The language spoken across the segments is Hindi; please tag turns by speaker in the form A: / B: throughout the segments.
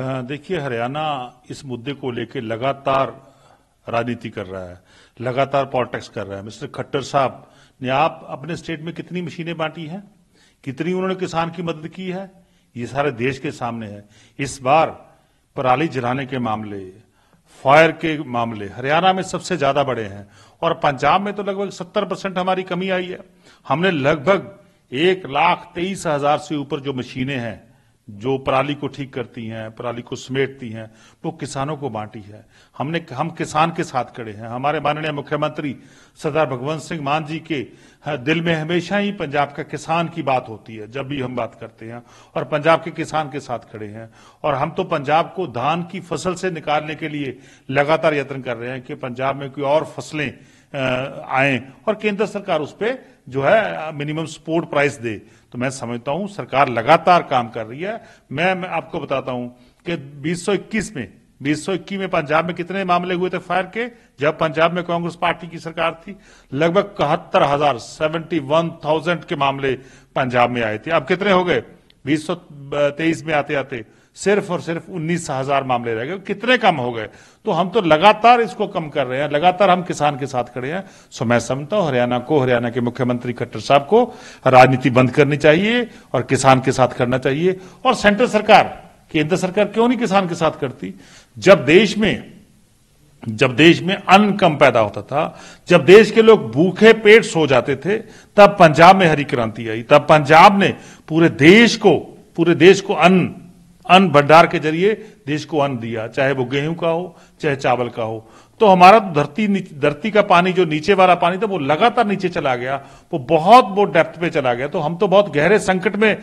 A: देखिए हरियाणा इस मुद्दे को लेकर लगातार राजनीति कर रहा है लगातार पॉलिटिक्स कर रहा है मिस्टर खट्टर साहब ने आप अपने स्टेट में कितनी मशीनें बांटी हैं कितनी उन्होंने किसान की मदद की है ये सारे देश के सामने है इस बार पराली जलाने के मामले फायर के मामले हरियाणा में सबसे ज्यादा बड़े हैं और पंजाब में तो लगभग सत्तर परसेंट हमारी कमी आई है हमने लगभग एक लाख तेईस हजार से ऊपर जो मशीनें हैं जो पराली को ठीक करती हैं पराली को समेटती हैं वो किसानों को बांटी है हमने हम किसान के साथ खड़े हैं हमारे माननीय मुख्यमंत्री सरदार भगवंत सिंह मान जी के हाँ, दिल में हमेशा ही पंजाब का किसान की बात होती है जब भी हम बात करते हैं और पंजाब के किसान के साथ खड़े हैं और हम तो पंजाब को धान की फसल से निकालने के लिए लगातार यत्न कर रहे हैं कि पंजाब में कोई और फसलें आए और केंद्र सरकार उस पर जो है मिनिमम सपोर्ट प्राइस दे तो मैं समझता हूं सरकार लगातार काम कर रही है मैं, मैं आपको बताता हूं कि 2021 में 2021 में पंजाब में कितने मामले हुए थे फायर के जब पंजाब में कांग्रेस पार्टी की सरकार थी लगभग कहत्तर हजार सेवेंटी वन थाउजेंड के मामले पंजाब में आए थे अब कितने हो गए बीस में आते आते सिर्फ और सिर्फ उन्नीस हजार मामले रह गए कितने कम हो गए तो हम तो लगातार इसको कम कर रहे हैं लगातार हम किसान के साथ खड़े हैं सो मैं समझता हूं हरियाणा को हरियाणा के मुख्यमंत्री खट्टर साहब को राजनीति बंद करनी चाहिए और किसान के साथ करना चाहिए और सेंटर सरकार केंद्र सरकार क्यों नहीं किसान के साथ करती जब देश में जब देश में अन्न कम पैदा होता था जब देश के लोग भूखे पेट सो जाते थे तब पंजाब में हरी क्रांति आई तब पंजाब ने पूरे देश को पूरे देश को अन्न अन्न भंडार के जरिए देश को अन्न दिया चाहे वो गेहूं का हो चाहे चावल का हो तो हमारा तो धरती धरती का पानी जो नीचे वाला पानी था वो लगातार नीचे चला गया वो बहुत बहुत डेप्थ पे चला गया तो हम तो बहुत गहरे संकट में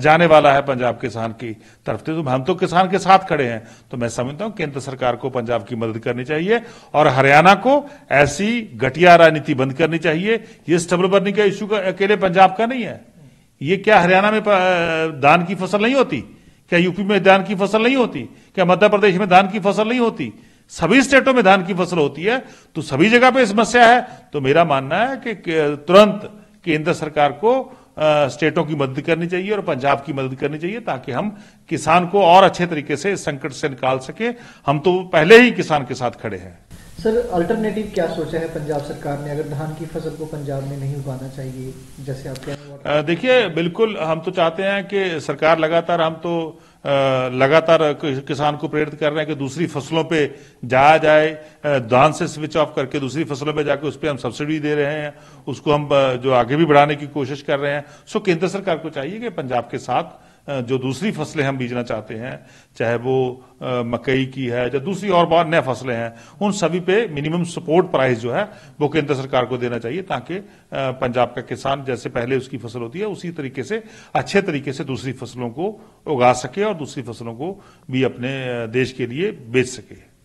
A: जाने वाला है पंजाब किसान की तरफ से तो हम तो किसान के साथ खड़े हैं तो मैं समझता हूं केंद्र सरकार को पंजाब की मदद करनी चाहिए और हरियाणा को ऐसी घटिया राजनीति बंद करनी चाहिए ये स्टबल बर्निंग का इश्यू अकेले पंजाब का नहीं है ये क्या हरियाणा में धान की फसल नहीं होती क्या यूपी में धान की फसल नहीं होती क्या मध्य प्रदेश में धान की फसल नहीं होती सभी स्टेटों में धान की फसल होती है तो सभी जगह पे समस्या है तो मेरा मानना है कि तुरंत केंद्र सरकार को स्टेटों की मदद करनी चाहिए और पंजाब की मदद करनी चाहिए ताकि हम किसान को और अच्छे तरीके से संकट से निकाल सके हम तो पहले ही किसान के साथ खड़े हैं सर अल्टरनेटिव क्या सोचा है पंजाब सरकार ने अगर धान की फसल को पंजाब में नहीं उगाना चाहिए जैसे आप क्या देखिए बिल्कुल हम तो चाहते हैं कि सरकार लगातार हम तो लगातार किसान को प्रेरित कर रहे हैं कि दूसरी फसलों पे जाया जाए धान से स्विच ऑफ करके दूसरी फसलों पे जाके उस पर हम सब्सिडी दे रहे हैं उसको हम जो आगे भी बढ़ाने की कोशिश कर रहे हैं सो केंद्र सरकार को चाहिए कि पंजाब के साथ जो दूसरी फसलें हम बीजना चाहते हैं चाहे वो मकई की है या दूसरी और बार नए फसलें हैं उन सभी पे मिनिमम सपोर्ट प्राइस जो है वो केंद्र सरकार को देना चाहिए ताकि पंजाब का किसान जैसे पहले उसकी फसल होती है उसी तरीके से अच्छे तरीके से दूसरी फसलों को उगा सके और दूसरी फसलों को भी अपने देश के लिए बेच सके